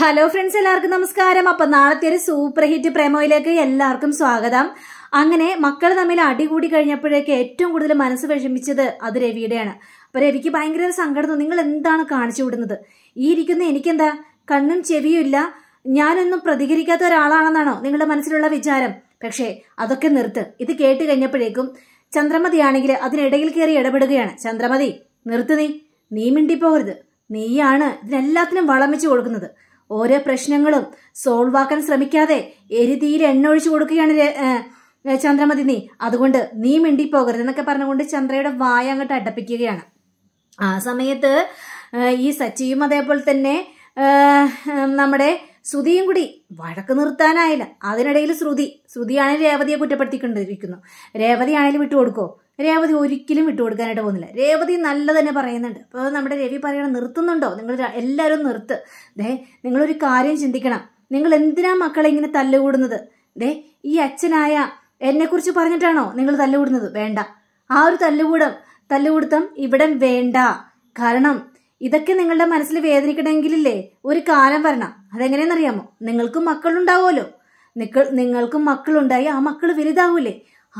hello friends എല്ലാവർക്കും നമസ്കാരം അപ്പൊ നാളത്തെ ഒരു സൂപ്പർ ഹിറ്റ് പ്രേമോയിലേക്ക് എല്ലാവർക്കും സ്വാഗതം അങ്ങനെ മക്കൾ തമ്മിൽ അടി കൂടി കഴിഞ്ഞപ്പോഴേക്ക് ഏറ്റവും കൂടുതൽ മനസ്സ് വിഷമിച്ചത് അത് രവിയുടെയാണ് അപ്പൊ രവിക്ക് ഭയങ്കര സങ്കടം നിങ്ങൾ എന്താണ് കാണിച്ചു വിടുന്നത് ഈ ഇരിക്കുന്ന എനിക്കെന്താ കണ്ണും ചെവിയും ഇല്ല ഞാനൊന്നും പ്രതികരിക്കാത്ത ഒരാളാണെന്നാണോ നിങ്ങളുടെ മനസ്സിലുള്ള വിചാരം പക്ഷേ അതൊക്കെ നിർത്ത് ഇത് കേട്ട് കഴിഞ്ഞപ്പോഴേക്കും ചന്ദ്രമതിയാണെങ്കിൽ അതിനിടയിൽ കയറി ഇടപെടുകയാണ് ചന്ദ്രമതി നിർത്ത് നീ നീ മിണ്ടിപ്പോകരുത് നീയാണ് ഇതിനെല്ലാത്തിനും വളമിച്ചു കൊടുക്കുന്നത് ഓരോ പ്രശ്നങ്ങളും സോൾവ് ആക്കാൻ ശ്രമിക്കാതെ എരിതിയിൽ എണ്ണൊഴിച്ചു കൊടുക്കുകയാണ് ചന്ദ്രമതി നീ അതുകൊണ്ട് നീ എന്നൊക്കെ പറഞ്ഞുകൊണ്ട് ചന്ദ്രയുടെ വായ അങ്ങോട്ട് അടപ്പിക്കുകയാണ് ആ സമയത്ത് ഈ സച്ചിയും അതേപോലെ തന്നെ നമ്മുടെ ശ്രുതിയും കൂടി വഴക്ക് നിർത്താനായില്ല അതിനിടയിൽ ശ്രുതി ശ്രുതിയാണെങ്കിൽ രേവതിയെ കുറ്റപ്പെടുത്തിക്കൊണ്ടിരിക്കുന്നു രേവതിയാണെങ്കിൽ വിട്ടു രേവതി ഒരിക്കലും വിട്ടുകൊടുക്കാനായിട്ട് പോകുന്നില്ല രേവതി നല്ല തന്നെ പറയുന്നുണ്ട് അപ്പോൾ നമ്മുടെ രവി പറയണം നിർത്തുന്നുണ്ടോ നിങ്ങൾ എല്ലാവരും നിർത്ത് ദേ നിങ്ങളൊരു കാര്യം ചിന്തിക്കണം നിങ്ങൾ എന്തിനാ മക്കളെ ഇങ്ങനെ തല്ലുകൂടുന്നത് ദേ ഈ അച്ഛനായ എന്നെക്കുറിച്ച് പറഞ്ഞിട്ടാണോ നിങ്ങൾ തല്ലുകൂടുന്നത് വേണ്ട ആ ഒരു തല്ലുകൂടം തല്ലുകൂടുത്തം ഇവിടെ വേണ്ട കാരണം ഇതൊക്കെ നിങ്ങളുടെ മനസ്സിൽ വേദനിക്കണമെങ്കിലില്ലേ ഒരു കാലം വരണം അതെങ്ങനെയെന്നറിയാമോ നിങ്ങൾക്കും മക്കളുണ്ടാവുമല്ലോ നിക്കൾ നിങ്ങൾക്കും മക്കളുണ്ടായി ആ മക്കൾ വലുതാവൂലേ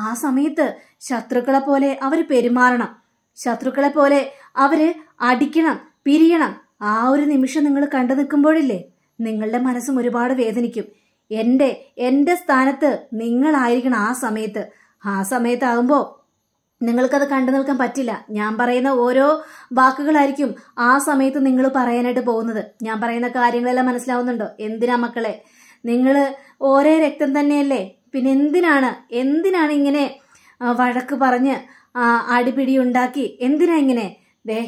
ആ സമയത്ത് ശത്രുക്കളെ പോലെ അവർ പെരുമാറണം ശത്രുക്കളെ പോലെ അവര് അടിക്കണം പിരിയണം ആ ഒരു നിമിഷം നിങ്ങൾ കണ്ടു നിൽക്കുമ്പോഴില്ലേ നിങ്ങളുടെ മനസ്സും ഒരുപാട് വേദനിക്കും എൻ്റെ എൻ്റെ സ്ഥാനത്ത് നിങ്ങളായിരിക്കണം ആ സമയത്ത് ആ സമയത്താകുമ്പോൾ നിങ്ങൾക്കത് കണ്ടു നിൽക്കാൻ പറ്റില്ല ഞാൻ പറയുന്ന ഓരോ വാക്കുകളായിരിക്കും ആ സമയത്ത് നിങ്ങൾ പറയാനായിട്ട് പോകുന്നത് ഞാൻ പറയുന്ന കാര്യങ്ങളെല്ലാം മനസ്സിലാവുന്നുണ്ടോ എന്തിനാ മക്കളെ നിങ്ങൾ ഒരേ രക്തം തന്നെയല്ലേ പിന്നെ എന്തിനാണ് എന്തിനാണ് ഇങ്ങനെ വഴക്ക് പറഞ്ഞ് അടിപിടി ഉണ്ടാക്കി എന്തിനാ ഇങ്ങനെ ദേ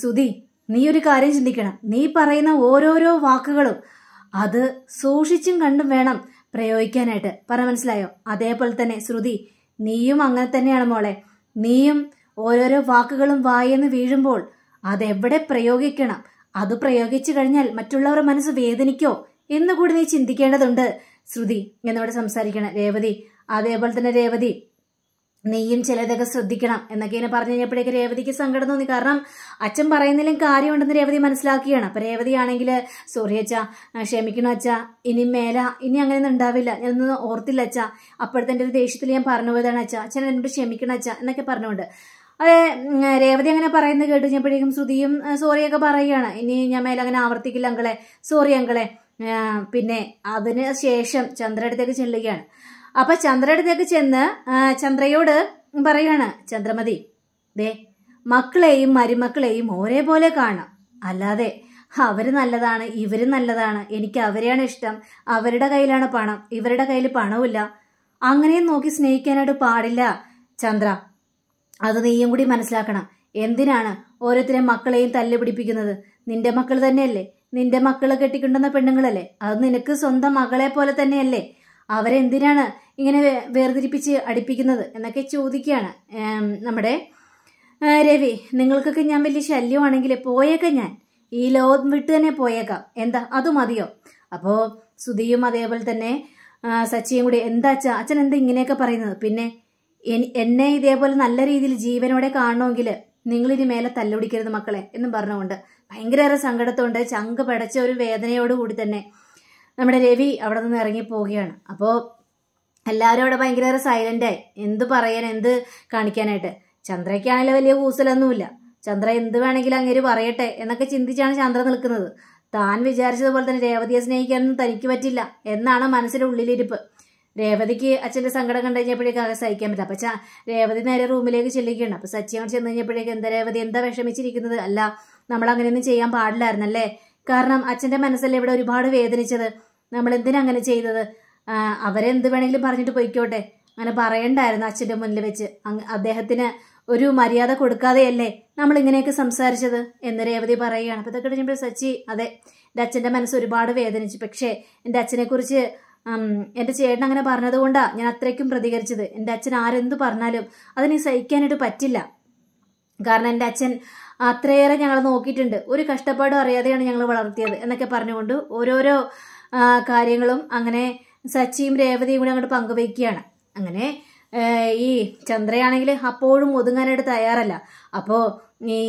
സുധി നീ ഒരു കാര്യം ചിന്തിക്കണം നീ പറയുന്ന ഓരോരോ വാക്കുകളും അത് സൂക്ഷിച്ചും കണ്ടും വേണം പ്രയോഗിക്കാനായിട്ട് പറ മനസ്സിലായോ അതേപോലെ തന്നെ ശ്രുതി നീയും അങ്ങനെ തന്നെയാണ് മോളെ നീയും ഓരോരോ വാക്കുകളും വായെന്ന് വീഴുമ്പോൾ അതെവിടെ പ്രയോഗിക്കണം അത് പ്രയോഗിച്ചു കഴിഞ്ഞാൽ മറ്റുള്ളവരുടെ മനസ്സ് വേദനിക്കോ എന്നുകൂടി നീ ചിന്തിക്കേണ്ടതുണ്ട് ശ്രുതി എന്നോട് സംസാരിക്കണം രേവതി അതേപോലെ തന്നെ രേവതി നീയും ചിലതൊക്കെ ശ്രദ്ധിക്കണം എന്നൊക്കെ ഇങ്ങനെ പറഞ്ഞു കഴിഞ്ഞപ്പോഴേക്ക് രേവതിക്ക് സങ്കടം തോന്നി കാരണം അച്ഛൻ പറയുന്നതിലും കാര്യമുണ്ടെന്ന് രേവതി മനസ്സിലാക്കുകയാണ് അപ്പം രേവതിയാണെങ്കിൽ സോറി അച്ഛാ ക്ഷമിക്കണോ അച്ഛാ ഇനി മേല ഇനി അങ്ങനെയൊന്നും ഉണ്ടാവില്ല ഞാനൊന്നും ഓർത്തില്ല അച്ഛാ അപ്പോഴത്തെ എൻ്റെ ഒരു ദേഷ്യത്തിൽ ഞാൻ പറഞ്ഞു പോയതാണ് അച്ഛാ അച്ഛൻ എന്നോട് ക്ഷമിക്കണം അച്ഛാ എന്നൊക്കെ പറഞ്ഞുകൊണ്ട് അതെ രേവതി അങ്ങനെ പറയുന്നത് കേട്ട് കഴിഞ്ഞപ്പോഴേക്കും ശ്രുതിയും സോറിയൊക്കെ പറയുകയാണ് ഇനി ഞാൻ മേലെ അങ്ങനെ ആവർത്തിക്കില്ല അങ്കളെ സോറി അങ്കളെ പിന്നെ അതിന് ശേഷം ചന്ദ്രടുത്തേക്ക് ചെല്ലുകയാണ് അപ്പൊ ചന്ദ്രടുത്തേക്ക് ചെന്ന് ചന്ദ്രയോട് പറയാണ് ചന്ദ്രമതി ദേ മക്കളെയും മരുമക്കളെയും ഒരേപോലെ കാണാം അല്ലാതെ അവർ നല്ലതാണ് ഇവര് നല്ലതാണ് എനിക്ക് അവരെയാണ് ഇഷ്ടം അവരുടെ കയ്യിലാണ് പണം ഇവരുടെ കയ്യിൽ പണവുമില്ല അങ്ങനെയും നോക്കി സ്നേഹിക്കാനായിട്ട് പാടില്ല ചന്ദ്ര അത് നീയും കൂടി മനസ്സിലാക്കണം എന്തിനാണ് ഓരോരുത്തരെ മക്കളെയും തല്ലുപിടിപ്പിക്കുന്നത് നിന്റെ മക്കൾ തന്നെയല്ലേ നിന്റെ മക്കളെ കെട്ടിക്കൊണ്ടുന്ന പെണ്ണുങ്ങളല്ലേ അത് നിനക്ക് സ്വന്തം മകളെ പോലെ തന്നെയല്ലേ അവരെന്തിനാണ് ഇങ്ങനെ വേർതിരിപ്പിച്ച് അടുപ്പിക്കുന്നത് എന്നൊക്കെ ചോദിക്കുകയാണ് നമ്മുടെ രവി നിങ്ങൾക്കൊക്കെ ഞാൻ വലിയ ശല്യമാണെങ്കിൽ പോയേക്കാം ഞാൻ ഈ ലോകം വിട്ട് തന്നെ പോയേക്കാം എന്താ അത് മതിയോ അപ്പോൾ സുധിയും അതേപോലെ തന്നെ സച്ചിയും കൂടി എന്താ അച്ഛാ അച്ഛൻ എന്താ ഇങ്ങനെയൊക്കെ പറയുന്നത് പിന്നെ എന്നെ ഇതേപോലെ നല്ല രീതിയിൽ ജീവനോടെ കാണണമെങ്കിൽ നിങ്ങളിനി മേലെ തല്ലൊടിക്കരുത് മക്കളെ എന്ന് പറഞ്ഞുകൊണ്ട് ഭയങ്കരേറെ സങ്കടത്തുണ്ട് ചങ്ക് പടച്ച ഒരു വേദനയോടുകൂടി തന്നെ നമ്മുടെ രവി അവിടെ നിന്ന് ഇറങ്ങിപ്പോവുകയാണ് അപ്പോൾ എല്ലാവരും അവിടെ ഭയങ്കരേറെ സൈലൻ്റായി എന്ത് പറയാൻ എന്ത് കാണിക്കാനായിട്ട് ചന്ദ്രയ്ക്കാണെങ്കിൽ വലിയ കൂസലൊന്നുമില്ല ചന്ദ്ര എന്ത് വേണമെങ്കിലും അങ്ങേര് പറയട്ടെ എന്നൊക്കെ ചിന്തിച്ചാണ് ചന്ദ്ര നിൽക്കുന്നത് താൻ വിചാരിച്ചതുപോലെ തന്നെ രേവതിയെ സ്നേഹിക്കാനൊന്നും തനിക്ക് പറ്റില്ല എന്നാണ് മനസ്സിൻ്റെ ഉള്ളിലിരിപ്പ് രേവതിക്ക് അച്ഛന്റെ സങ്കടം കണ്ടു കഴിഞ്ഞപ്പോഴേക്കും ആകെ സഹിക്കാൻ പറ്റില്ല അപ്പച്ച രേവതി നേരെ റൂമിലേക്ക് ചെല്ലുകയാണ് അപ്പൊ സച്ചി അവിടെ ചെന്ന് കഴിഞ്ഞപ്പോഴേക്കും എന്താ രേവതി എന്താ വിഷമിച്ചിരിക്കുന്നത് അല്ല നമ്മൾ അങ്ങനെയൊന്നും ചെയ്യാൻ പാടില്ലായിരുന്നല്ലേ കാരണം അച്ഛന്റെ മനസ്സല്ലേ ഇവിടെ ഒരുപാട് വേദനിച്ചത് നമ്മൾ എന്തിനാ അങ്ങനെ ചെയ്തത് അവരെന്ത് വേണമെങ്കിലും പറഞ്ഞിട്ട് പോയിക്കോട്ടെ അങ്ങനെ പറയണ്ടായിരുന്നു അച്ഛന്റെ മുന്നിൽ വെച്ച് അദ്ദേഹത്തിന് ഒരു മര്യാദ കൊടുക്കാതെയല്ലേ നമ്മൾ ഇങ്ങനെയൊക്കെ സംസാരിച്ചത് എന്ന് രേവതി പറയുകയാണ് അപ്പോൾ ഇതൊക്കെ കഴിഞ്ഞപ്പോൾ സച്ചി അതെ എൻ്റെ അച്ഛൻ്റെ മനസ്സ് ഒരുപാട് വേദനിച്ചു പക്ഷേ എൻ്റെ അച്ഛനെക്കുറിച്ച് എൻ്റെ ചേട്ടൻ അങ്ങനെ പറഞ്ഞതുകൊണ്ടാണ് ഞാൻ അത്രയ്ക്കും പ്രതികരിച്ചത് എൻ്റെ അച്ഛൻ ആരെന്ത് പറഞ്ഞാലും അതിന് സഹിക്കാനായിട്ട് പറ്റില്ല കാരണം എൻ്റെ അച്ഛൻ അത്രയേറെ ഞങ്ങൾ നോക്കിയിട്ടുണ്ട് ഒരു കഷ്ടപ്പാടും അറിയാതെയാണ് ഞങ്ങൾ വളർത്തിയത് എന്നൊക്കെ പറഞ്ഞുകൊണ്ട് ഓരോരോ കാര്യങ്ങളും അങ്ങനെ സച്ചിയും രേവതിയും കൂടെ അങ്ങോട്ട് പങ്കുവയ്ക്കുകയാണ് അങ്ങനെ ഈ ചന്ദ്രയാണെങ്കിൽ അപ്പോഴും ഒതുങ്ങാനായിട്ട് തയ്യാറല്ല അപ്പോൾ ഈ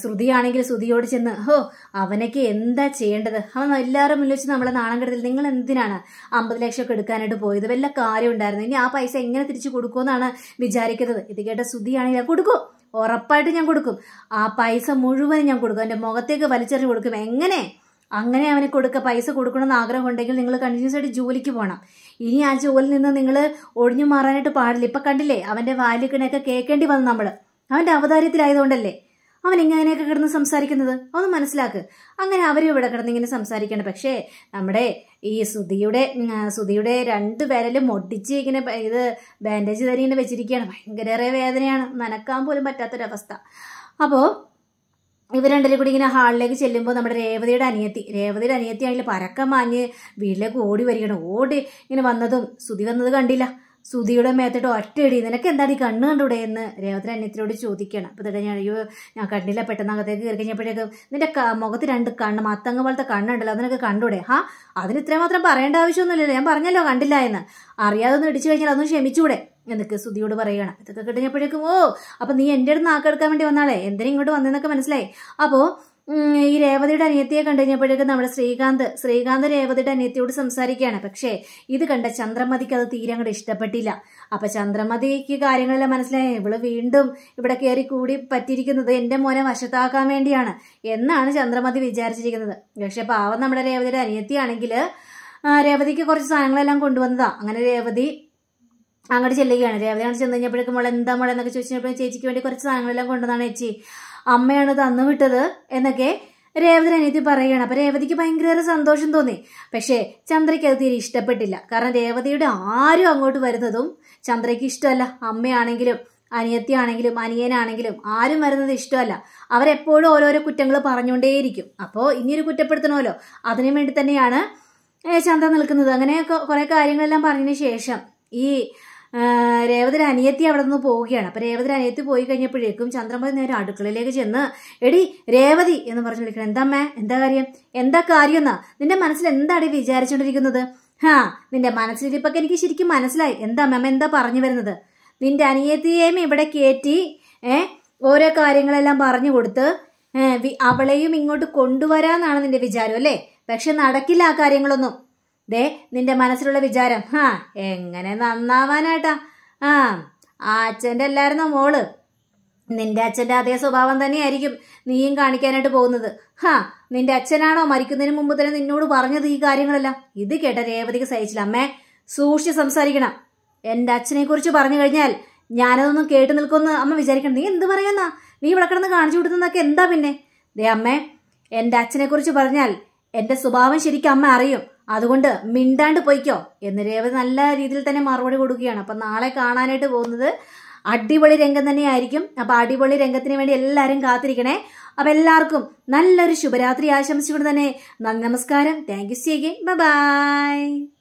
ശ്രുതിയാണെങ്കിൽ ശ്രുതിയോട് ചെന്ന് ഹോ അവനൊക്കെ എന്താ ചെയ്യേണ്ടത് അവൻ എല്ലാവരും മുന്നിൽ നമ്മളെ നാണം കെടുത്തിൽ നിങ്ങൾ എന്തിനാണ് അമ്പത് ലക്ഷമൊക്കെ എടുക്കാനായിട്ട് പോയത് വല്ല കാര്യം ഉണ്ടായിരുന്നു ഇനി ആ പൈസ എങ്ങനെ തിരിച്ചു കൊടുക്കുമെന്നാണ് വിചാരിക്കുന്നത് ഇത് കേട്ട ശ്രുതിയാണെങ്കിൽ കൊടുക്കും ഉറപ്പായിട്ട് ഞാൻ കൊടുക്കും ആ പൈസ മുഴുവൻ ഞാൻ കൊടുക്കും എൻ്റെ മുഖത്തേക്ക് വലിച്ചെറിഞ്ഞ് കൊടുക്കും എങ്ങനെ അങ്ങനെ അവന് കൊടുക്ക പൈസ കൊടുക്കണമെന്ന് ആഗ്രഹം ഉണ്ടെങ്കിൽ നിങ്ങൾ കണ്ടിന്യൂസ് ആയിട്ട് ജോലിക്ക് പോകണം ഇനി ആ ജോലിയിൽ നിന്ന് നിങ്ങൾ ഒഴിഞ്ഞു മാറാനായിട്ട് പാടില്ല ഇപ്പം കണ്ടില്ലേ അവൻ്റെ വാല്യക്കിണയൊക്കെ കേൾക്കേണ്ടി വന്നു നമ്മൾ അവൻ്റെ അവതാരത്തിലായതുകൊണ്ടല്ലേ അവൻ ഇങ്ങനെയൊക്കെ കിടന്ന് സംസാരിക്കുന്നത് ഒന്ന് മനസ്സിലാക്ക് അങ്ങനെ അവരും ഇവിടെ കിടന്ന് ഇങ്ങനെ സംസാരിക്കണം പക്ഷേ നമ്മുടെ ഈ സുധിയുടെ സുധിയുടെ രണ്ട് വിരലും മൊട്ടിച്ച് ഇങ്ങനെ ഇത് ബാൻഡേജ് തരി ഇങ്ങനെ വെച്ചിരിക്കുകയാണ് ഭയങ്കര വേദനയാണ് നനക്കാൻ പോലും പറ്റാത്തൊരവസ്ഥ അപ്പോൾ ഇവർ രണ്ടിലും കൂടി ഇങ്ങനെ ഹാളിലേക്ക് ചെല്ലുമ്പോൾ നമ്മുടെ രേവതിയുടെ അനിയത്തി രേവതിയുടെ അനിയത്തിയാണെങ്കിൽ പരക്കം മാഞ്ഞ് വീട്ടിലേക്ക് ഓടി വരികയാണ് ഓടി ഇങ്ങനെ വന്നതും സുതി വന്നത് കണ്ടില്ല സുധിയുടെ മേത്തിട്ട് ഒറ്റയിടി നിനക്ക് എന്താണ് ഈ കണ്ണ് കണ്ടൂടെ എന്ന് രേവതി അന്യത്തിനോട് ചോദിക്കണം അപ്പോൾ തന്നെ ഞാൻ അയ്യോ ഞാൻ കണ്ടില്ല പെട്ടെന്ന് അകത്തേക്ക് കയറി കഴിഞ്ഞപ്പോഴേക്കും നിന്റെ മുഖത്ത് രണ്ട് കണ്ണ് മത്തങ്ങ പോലത്തെ കണ്ണുണ്ടല്ലോ അതിനൊക്കെ കണ്ടൂടെ ഹാ അതിന് ഇത്രമാത്രം പറയേണ്ട ആവശ്യമൊന്നുമില്ലല്ലോ ഞാൻ പറഞ്ഞല്ലോ കണ്ടില്ല എന്ന് അറിയാതെ ഒന്ന് ഇടിച്ചു കഴിഞ്ഞാൽ അതൊന്നും ക്ഷമിച്ചൂടെ എന്നൊക്കെ സുതിയോട് പറയുകയാണ് ഇതൊക്കെ കിട്ടുന്നപ്പോഴേക്കും ഓ അപ്പൊ നീ എൻ്റെ അടുത്ത് നാക്കെടുക്കാൻ വേണ്ടി വന്നാളെ എന്തിനും ഇങ്ങോട്ട് വന്നതെന്നൊക്കെ മനസ്സിലായി അപ്പോൾ ഈ രേവതിയുടെ അനിയത്തിയെ കണ്ടു കഴിഞ്ഞപ്പോഴേക്കും നമ്മുടെ ശ്രീകാന്ത് ശ്രീകാന്ത് രേവതിയുടെ അനിയത്തിയോട് സംസാരിക്കുകയാണ് പക്ഷേ ഇത് കണ്ട ചന്ദ്രമതിക്ക് അത് തീരെ അങ്ങോട്ട് ഇഷ്ടപ്പെട്ടില്ല അപ്പം ചന്ദ്രമതിക്ക് കാര്യങ്ങളെല്ലാം മനസ്സിലായി ഇവള് വീണ്ടും ഇവിടെ കയറി കൂടി പറ്റിയിരിക്കുന്നത് എൻ്റെ മോനെ വശത്താക്കാൻ വേണ്ടിയാണ് എന്നാണ് ചന്ദ്രമതി വിചാരിച്ചിരിക്കുന്നത് പക്ഷെ പാവം നമ്മുടെ രേവതിയുടെ അനിയത്തിയാണെങ്കിൽ രേവതിക്ക് കുറച്ച് സാധനങ്ങളെല്ലാം കൊണ്ടുവന്നതാ അങ്ങനെ രേവതി അങ്ങോട്ട് ചെല്ലുകയാണ് രേവതി അങ്ങോട്ട് ചെന്ന് കഴിഞ്ഞപ്പോഴേക്കും മോളെ എന്താ മോളെ എന്നൊക്കെ ചോദിച്ചപ്പോഴും ചേച്ചിക്ക് വേണ്ടി കുറച്ച് സാധനങ്ങളെല്ലാം കൊണ്ടുവന്നാണ് ചേച്ചി അമ്മയാണ് തന്നു വിട്ടത് എന്നൊക്കെ രേവതി അനിയത്തി പറയുകയാണ് അപ്പൊ രേവതിക്ക് ഭയങ്കര സന്തോഷം തോന്നി പക്ഷേ ചന്ദ്രയ്ക്ക് അത് തീരെ ഇഷ്ടപ്പെട്ടില്ല കാരണം രേവതിയുടെ ആരും അങ്ങോട്ട് വരുന്നതും ചന്ദ്രയ്ക്ക് ഇഷ്ടമല്ല അമ്മയാണെങ്കിലും അനിയത്തിയാണെങ്കിലും അനിയനാണെങ്കിലും ആരും വരുന്നത് ഇഷ്ടമല്ല അവരെപ്പോഴും ഓരോരോ കുറ്റങ്ങൾ പറഞ്ഞുകൊണ്ടേയിരിക്കും അപ്പോൾ ഇനിയൊരു കുറ്റപ്പെടുത്തണമല്ലോ അതിനു വേണ്ടി തന്നെയാണ് ചന്ദ്ര നിൽക്കുന്നത് അങ്ങനെയൊക്കെ കുറേ കാര്യങ്ങളെല്ലാം പറഞ്ഞതിന് ശേഷം ഈ രേവതിയുടെ അനിയത്തി അവിടെ നിന്ന് പോവുകയാണ് അപ്പം രേവതി അനിയത്തി പോയി കഴിഞ്ഞപ്പോഴേക്കും ചന്ദ്രമതി നേരെ അടുക്കളയിലേക്ക് ചെന്ന് എടി രേവതി എന്ന് പറഞ്ഞു വിളിക്കണം എന്താമ്മേ എന്താ കാര്യം എന്താ കാര്യം എന്നാ നിന്റെ മനസ്സിൽ എന്താണ് വിചാരിച്ചുകൊണ്ടിരിക്കുന്നത് ഹാ നിന്റെ മനസ്സിലിരിപ്പൊക്കെ എനിക്ക് ശരിക്കും മനസ്സിലായി എന്താ മാം എന്താ പറഞ്ഞു വരുന്നത് നിന്റെ അനിയത്തിയേയും ഇവിടെ കയറ്റി ഏ ഓരോ കാര്യങ്ങളെല്ലാം പറഞ്ഞു കൊടുത്ത് അവളെയും ഇങ്ങോട്ട് കൊണ്ടുവരാന്നാണ് നിന്റെ വിചാരം അല്ലേ പക്ഷെ നടക്കില്ല ആ കാര്യങ്ങളൊന്നും ദേ നിന്റെ മനസ്സിലുള്ള വിചാരം ഹാ എങ്ങനെ നന്നാവാനാട്ടാ ആ അച്ഛൻ്റെ അല്ലായിരുന്നോ മോള് നിന്റെ അച്ഛൻ്റെ അതേ സ്വഭാവം തന്നെയായിരിക്കും നീയും കാണിക്കാനായിട്ട് പോകുന്നത് ഹാ നിന്റെ അച്ഛനാണോ മരിക്കുന്നതിന് മുമ്പ് തന്നെ നിന്നോട് പറഞ്ഞത് ഈ കാര്യങ്ങളെല്ലാം ഇത് കേട്ട രേവതിക്ക് സഹിച്ചില്ല അമ്മേ സൂക്ഷിച്ച് സംസാരിക്കണം എൻ്റെ അച്ഛനെക്കുറിച്ച് പറഞ്ഞു കഴിഞ്ഞാൽ ഞാനതൊന്നും കേട്ട് നിൽക്കുമെന്ന് അമ്മ വിചാരിക്കണം നീ എന്ത് പറയുന്നാ നീ ഇവിടെ കിടന്ന് കാണിച്ചു കൊടുക്കുന്നതൊക്കെ എന്താ പിന്നെ ദേ അമ്മേ എൻ്റെ അച്ഛനെക്കുറിച്ച് പറഞ്ഞാൽ എൻ്റെ സ്വഭാവം ശരിക്കും അമ്മ അറിയും അതുകൊണ്ട് മിണ്ടാണ്ട് പോയിക്കോ എന്ന് രേവതി നല്ല രീതിയിൽ തന്നെ മറുപടി കൊടുക്കുകയാണ് അപ്പം നാളെ കാണാനായിട്ട് പോകുന്നത് അടിപൊളി രംഗം തന്നെയായിരിക്കും അപ്പോൾ അടിപൊളി രംഗത്തിന് വേണ്ടി എല്ലാവരും കാത്തിരിക്കണേ അപ്പം എല്ലാവർക്കും നല്ലൊരു ശുഭരാത്രി ആശംസിച്ചുകൊണ്ട് തന്നെ നന്ദി നമസ്കാരം thank you see again by